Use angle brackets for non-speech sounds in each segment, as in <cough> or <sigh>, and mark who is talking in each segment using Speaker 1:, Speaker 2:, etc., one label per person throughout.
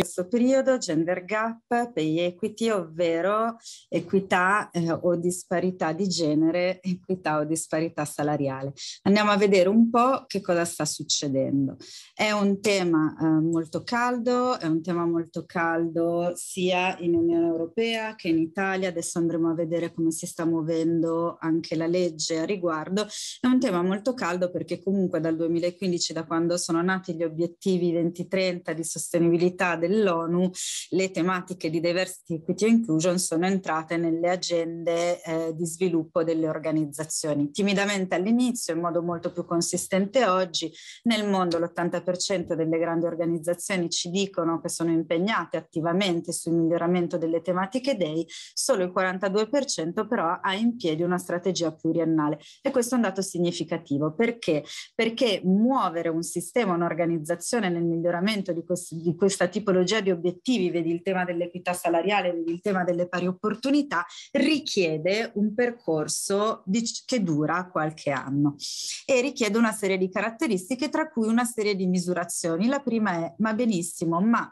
Speaker 1: questo periodo gender gap, pay equity, ovvero equità eh, o disparità di genere, equità o disparità salariale. Andiamo a vedere un po' che cosa sta succedendo. È un tema eh, molto caldo, è un tema molto caldo sia in Unione Europea che in Italia, adesso andremo a vedere come si sta muovendo anche la legge a riguardo. È un tema molto caldo perché comunque dal 2015, da quando sono nati gli obiettivi 2030 di sostenibilità del dell'ONU le tematiche di diversity, equity e inclusion sono entrate nelle agende eh, di sviluppo delle organizzazioni. Timidamente all'inizio, in modo molto più consistente oggi, nel mondo l'80% delle grandi organizzazioni ci dicono che sono impegnate attivamente sul miglioramento delle tematiche DEI, solo il 42% però ha in piedi una strategia pluriannale e questo è un dato significativo perché? Perché muovere un sistema, un'organizzazione nel miglioramento di, questo, di questa tipologia tipologia di obiettivi, vedi il tema dell'equità salariale, vedi il tema delle pari opportunità, richiede un percorso di, che dura qualche anno e richiede una serie di caratteristiche, tra cui una serie di misurazioni. La prima è, ma benissimo, ma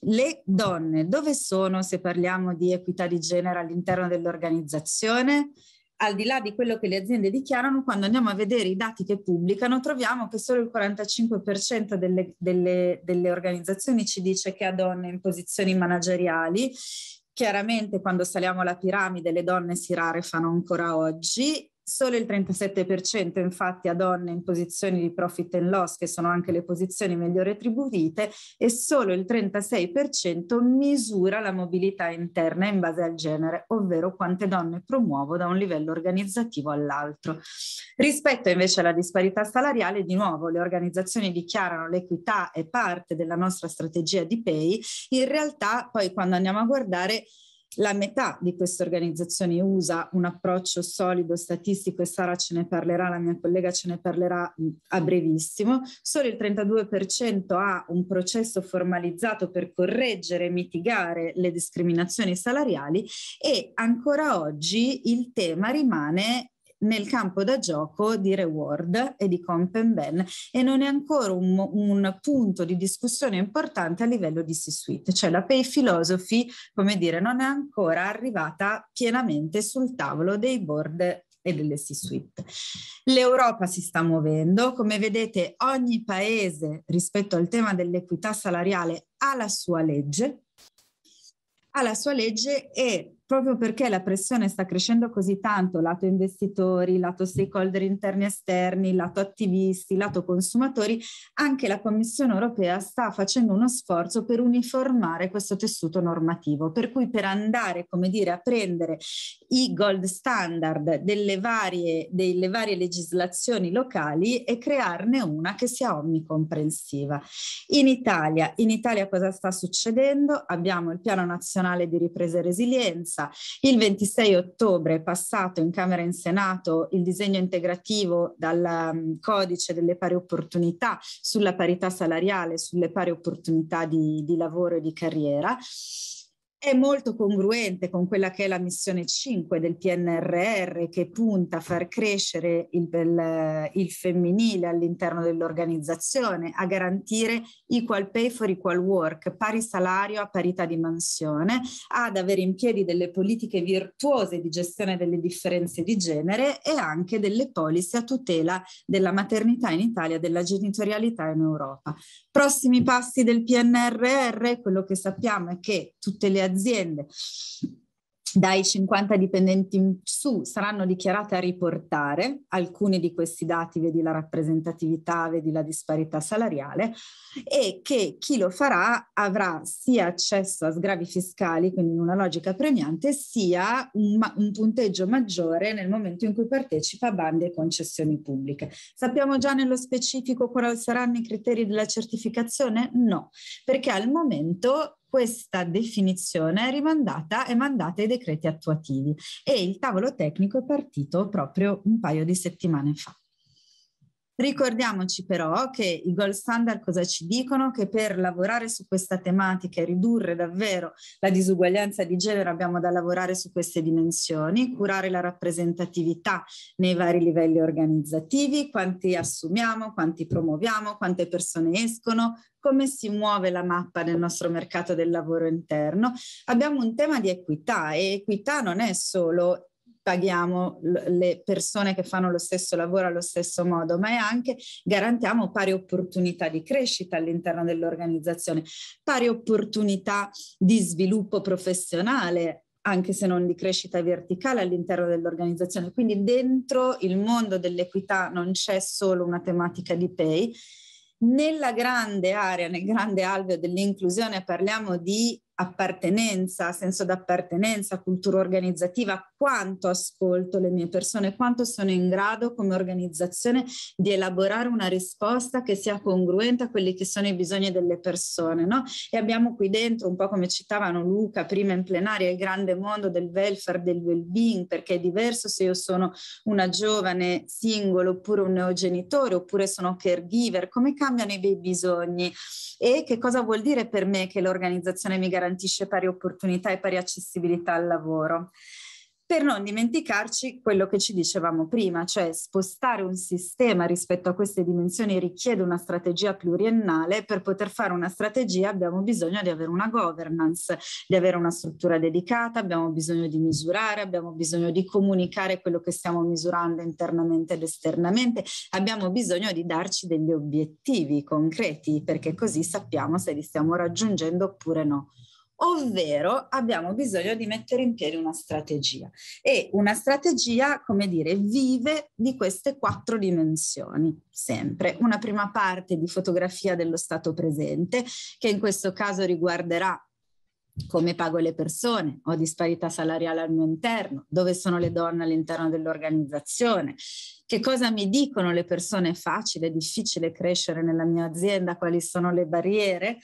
Speaker 1: le donne dove sono se parliamo di equità di genere all'interno dell'organizzazione? al di là di quello che le aziende dichiarano, quando andiamo a vedere i dati che pubblicano, troviamo che solo il 45% delle, delle, delle organizzazioni ci dice che ha donne in posizioni manageriali. Chiaramente quando saliamo la piramide le donne si rarefano ancora oggi Solo il 37% infatti ha donne in posizioni di profit and loss, che sono anche le posizioni meglio retribuite, e solo il 36% misura la mobilità interna in base al genere, ovvero quante donne promuovo da un livello organizzativo all'altro. Rispetto invece alla disparità salariale, di nuovo le organizzazioni dichiarano l'equità è parte della nostra strategia di pay, in realtà poi quando andiamo a guardare la metà di queste organizzazioni usa un approccio solido, statistico e Sara ce ne parlerà, la mia collega ce ne parlerà mm, a brevissimo. Solo il 32% ha un processo formalizzato per correggere e mitigare le discriminazioni salariali e ancora oggi il tema rimane nel campo da gioco di Reward e di Compenben e non è ancora un, un, punto di discussione importante a livello di C-Suite, cioè la pay philosophy, come dire, non è ancora arrivata pienamente sul tavolo dei board e delle C-Suite. L'Europa si sta muovendo, come vedete ogni paese rispetto al tema dell'equità salariale ha la sua legge, ha la sua legge e proprio perché la pressione sta crescendo così tanto, lato investitori, lato stakeholder interni e esterni, lato attivisti, lato consumatori, anche la Commissione europea sta facendo uno sforzo per uniformare questo tessuto normativo, per cui per andare, come dire, a prendere i gold standard delle varie, delle varie legislazioni locali e crearne una che sia omnicomprensiva. In Italia, in Italia cosa sta succedendo? Abbiamo il Piano Nazionale di Ripresa e Resilienza, urgenza. Il 26 ottobre è passato in Camera e in Senato il disegno integrativo dal um, codice delle pari opportunità sulla parità salariale, sulle pari opportunità di, di lavoro e di carriera è molto congruente con quella che è la missione 5 del PNRR che punta a far crescere il, il, il femminile all'interno dell'organizzazione, a garantire equal pay for equal work, pari salario a parità di mansione, ad avere in piedi delle politiche virtuose di gestione delle differenze di genere e anche delle policy a tutela della maternità in Italia, della genitorialità in Europa. Prossimi passi del PNRR, quello che sappiamo è che tutte le aziende dai 50 dipendenti in su saranno dichiarate a riportare alcuni di questi dati, vedi la rappresentatività, vedi la disparità salariale, e che chi lo farà avrà sia accesso a sgravi fiscali, quindi in una logica premiante, sia un, ma- un punteggio maggiore nel momento in cui partecipa a bande e concessioni pubbliche. Sappiamo già nello specifico quali saranno i criteri della certificazione? No, perché al momento questa definizione è rimandata e mandata ai decreti attuativi e il tavolo tecnico è partito proprio un paio di settimane fa. Ricordiamoci però che i gold standard cosa ci dicono? Che per lavorare su questa tematica e ridurre davvero la disuguaglianza di genere abbiamo da lavorare su queste dimensioni, curare la rappresentatività nei vari livelli organizzativi, quanti assumiamo, quanti promuoviamo, quante persone escono, come si muove la mappa nel nostro mercato del lavoro interno. Abbiamo un tema di equità e equità non è solo paghiamo le persone che fanno lo stesso lavoro allo stesso modo, ma è anche garantiamo pari opportunità di crescita all'interno dell'organizzazione, pari opportunità di sviluppo professionale anche se non di crescita verticale all'interno dell'organizzazione. Quindi dentro il mondo dell'equità non c'è solo una tematica di pay. Nella grande area, nel grande alveo dell'inclusione parliamo di appartenenza, senso d'appartenenza, cultura organizzativa, quanto ascolto le mie persone, quanto sono in grado come organizzazione di elaborare una risposta che sia congruente a quelli che sono i bisogni delle persone. No? E abbiamo qui dentro, un po' come citavano Luca prima in plenaria, il grande mondo del welfare, del well-being, perché è diverso se io sono una giovane single oppure un neogenitore oppure sono caregiver, come cambiano i miei bisogni e che cosa vuol dire per me che l'organizzazione mi garantisce pari opportunità e pari accessibilità al lavoro per non dimenticarci quello che ci dicevamo prima, cioè spostare un sistema rispetto a queste dimensioni richiede una strategia pluriennale, per poter fare una strategia abbiamo bisogno di avere una governance, di avere una struttura dedicata, abbiamo bisogno di misurare, abbiamo bisogno di comunicare quello che stiamo misurando internamente ed esternamente, abbiamo bisogno di darci degli obiettivi concreti perché così sappiamo se li stiamo raggiungendo oppure no ovvero abbiamo bisogno di mettere in piedi una strategia e una strategia, come dire, vive di queste quattro dimensioni, sempre. Una prima parte di fotografia dello stato presente, che in questo caso riguarderà come pago le persone, ho disparità salariale al mio interno, dove sono le donne all'interno dell'organizzazione, che cosa mi dicono le persone, è facile, è difficile crescere nella mia azienda, quali sono le barriere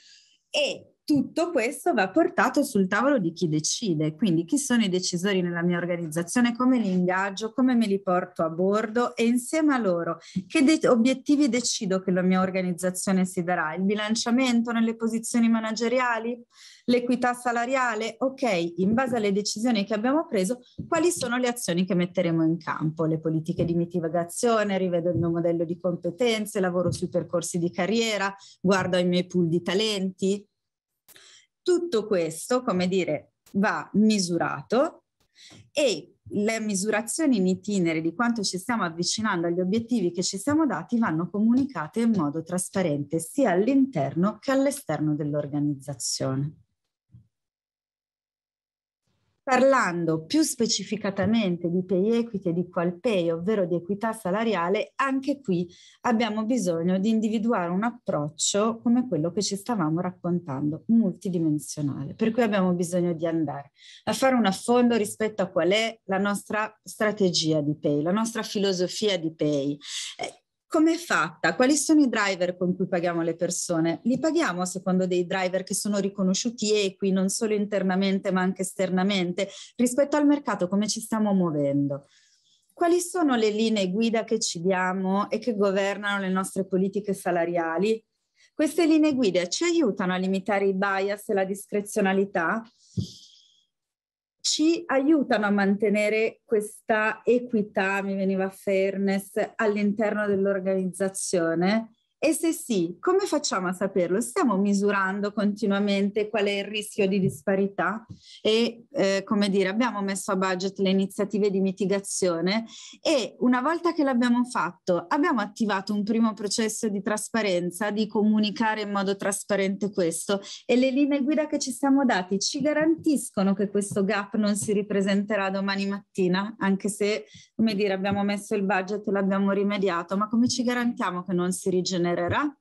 Speaker 1: e tutto questo va portato sul tavolo di chi decide, quindi chi sono i decisori nella mia organizzazione, come li ingaggio, come me li porto a bordo e insieme a loro che de- obiettivi decido che la mia organizzazione si darà, il bilanciamento nelle posizioni manageriali, l'equità salariale, ok, in base alle decisioni che abbiamo preso, quali sono le azioni che metteremo in campo, le politiche di mitigazione, rivedo il mio modello di competenze, lavoro sui percorsi di carriera, guardo i miei pool di talenti, tutto questo, come dire, va misurato e le misurazioni in itinere di quanto ci stiamo avvicinando agli obiettivi che ci siamo dati vanno comunicate in modo trasparente sia all'interno che all'esterno dell'organizzazione parlando più specificatamente di pay equity e di qual pay, ovvero di equità salariale, anche qui abbiamo bisogno di individuare un approccio come quello che ci stavamo raccontando, multidimensionale. Per cui abbiamo bisogno di andare a fare un affondo rispetto a qual è la nostra strategia di pay, la nostra filosofia di pay. Eh, Com'è fatta? Quali sono i driver con cui paghiamo le persone? Li paghiamo secondo dei driver che sono riconosciuti equi non solo internamente ma anche esternamente rispetto al mercato, come ci stiamo muovendo? Quali sono le linee guida che ci diamo e che governano le nostre politiche salariali? Queste linee guida ci aiutano a limitare i bias e la discrezionalità? ci aiutano a mantenere questa equità, mi veniva fairness, all'interno dell'organizzazione e se sì, come facciamo a saperlo? Stiamo misurando continuamente qual è il rischio di disparità e, eh, come dire, abbiamo messo a budget le iniziative di mitigazione e una volta che l'abbiamo fatto abbiamo attivato un primo processo di trasparenza, di comunicare in modo trasparente questo e le linee guida che ci siamo dati ci garantiscono che questo gap non si ripresenterà domani mattina, anche se, come dire, abbiamo messo il budget e l'abbiamo rimediato, ma come ci garantiamo che non si rigenererà? rigenererà.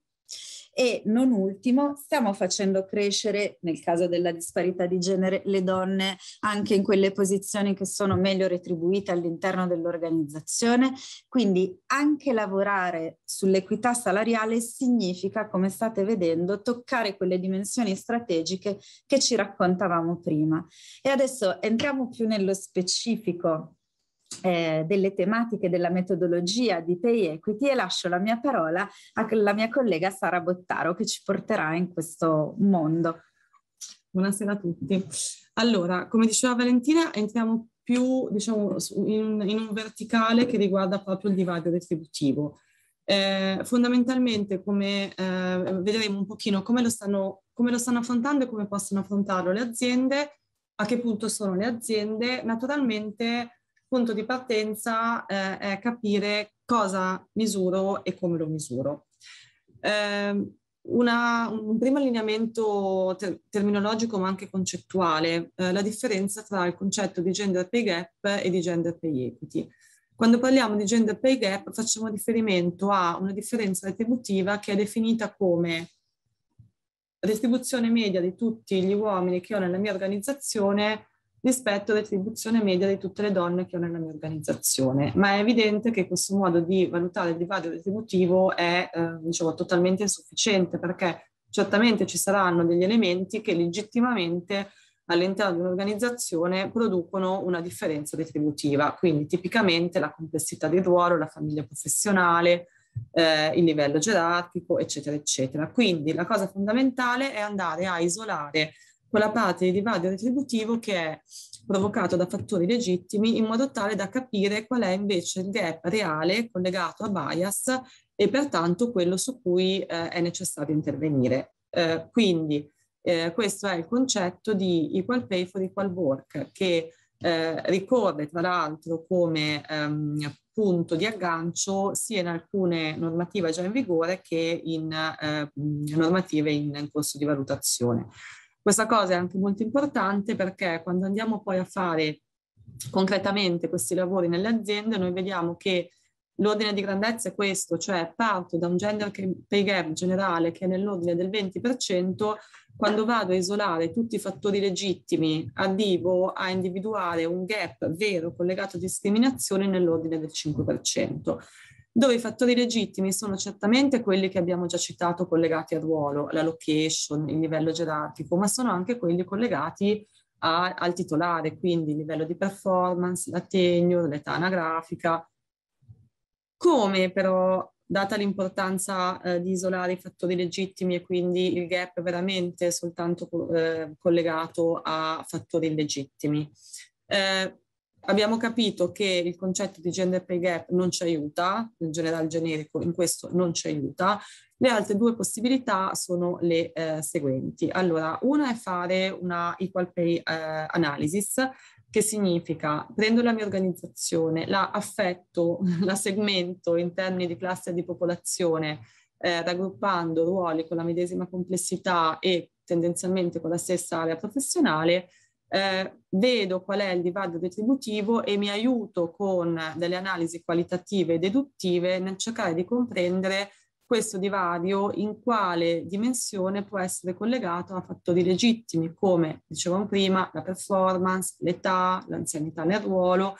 Speaker 1: E non ultimo, stiamo facendo crescere, nel caso della disparità di genere, le donne anche in quelle posizioni che sono meglio retribuite all'interno dell'organizzazione. Quindi anche lavorare sull'equità salariale significa, come state vedendo, toccare quelle dimensioni strategiche che ci raccontavamo prima. E adesso entriamo più nello specifico eh, delle tematiche della metodologia di pay equity e lascio la mia parola alla mia collega Sara Bottaro che ci porterà in questo mondo.
Speaker 2: Buonasera a tutti. Allora, come diceva Valentina, entriamo più diciamo, in, in un verticale che riguarda proprio il divario distributivo. Eh, fondamentalmente, come eh, vedremo un pochino come lo, stanno, come lo stanno affrontando e come possono affrontarlo le aziende, a che punto sono le aziende, naturalmente punto di partenza eh, è capire cosa misuro e come lo misuro. Eh, una, un primo allineamento ter- terminologico ma anche concettuale, eh, la differenza tra il concetto di gender pay gap e di gender pay equity. Quando parliamo di gender pay gap facciamo riferimento a una differenza retributiva che è definita come restribuzione media di tutti gli uomini che ho nella mia organizzazione rispetto all'attribuzione media di tutte le donne che ho nella mia organizzazione. Ma è evidente che questo modo di valutare il divario retributivo è eh, diciamo, totalmente insufficiente perché certamente ci saranno degli elementi che legittimamente all'interno di un'organizzazione producono una differenza retributiva, quindi tipicamente la complessità del ruolo, la famiglia professionale, eh, il livello gerarchico, eccetera, eccetera. Quindi la cosa fondamentale è andare a isolare quella parte di divario retributivo che è provocato da fattori legittimi in modo tale da capire qual è invece il gap reale collegato a bias e pertanto quello su cui eh, è necessario intervenire. Eh, quindi eh, questo è il concetto di equal pay for equal work che eh, ricorre tra l'altro come ehm, punto di aggancio sia in alcune normative già in vigore che in eh, normative in, in corso di valutazione. Questa cosa è anche molto importante perché quando andiamo poi a fare concretamente questi lavori nelle aziende, noi vediamo che l'ordine di grandezza è questo, cioè parto da un gender pay gap generale che è nell'ordine del 20%, quando vado a isolare tutti i fattori legittimi arrivo a individuare un gap vero collegato a discriminazione nell'ordine del 5% dove i fattori legittimi sono certamente quelli che abbiamo già citato collegati al ruolo, la location, il livello gerarchico, ma sono anche quelli collegati a, al titolare, quindi il livello di performance, la tenure, l'età anagrafica. Come però, data l'importanza eh, di isolare i fattori legittimi e quindi il gap veramente soltanto eh, collegato a fattori illegittimi, eh, abbiamo capito che il concetto di gender pay gap non ci aiuta, in generale generico in questo non ci aiuta. Le altre due possibilità sono le eh, seguenti. Allora, una è fare una equal pay eh, analysis, che significa prendo la mia organizzazione, la affetto, <laughs> la segmento in termini di classe e di popolazione, eh, raggruppando ruoli con la medesima complessità e tendenzialmente con la stessa area professionale eh, vedo qual è il divario retributivo e mi aiuto con delle analisi qualitative e deduttive nel cercare di comprendere questo divario in quale dimensione può essere collegato a fattori legittimi come dicevamo prima la performance, l'età, l'anzianità nel ruolo.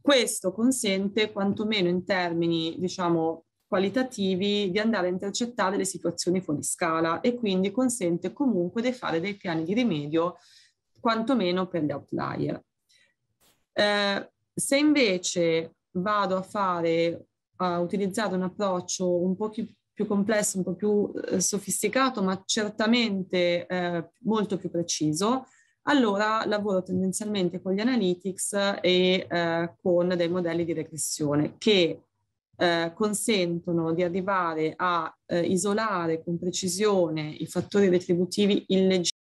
Speaker 2: Questo consente quantomeno in termini diciamo qualitativi di andare a intercettare le situazioni fuori scala e quindi consente comunque di fare dei piani di rimedio quantomeno per gli outlier. Eh, se invece vado a fare, a utilizzare un approccio un po' più, più complesso, un po' più eh, sofisticato, ma certamente eh, molto più preciso, allora lavoro tendenzialmente con gli analytics e eh, con dei modelli di regressione che eh, consentono di arrivare a eh, isolare con precisione i fattori retributivi illegittimi.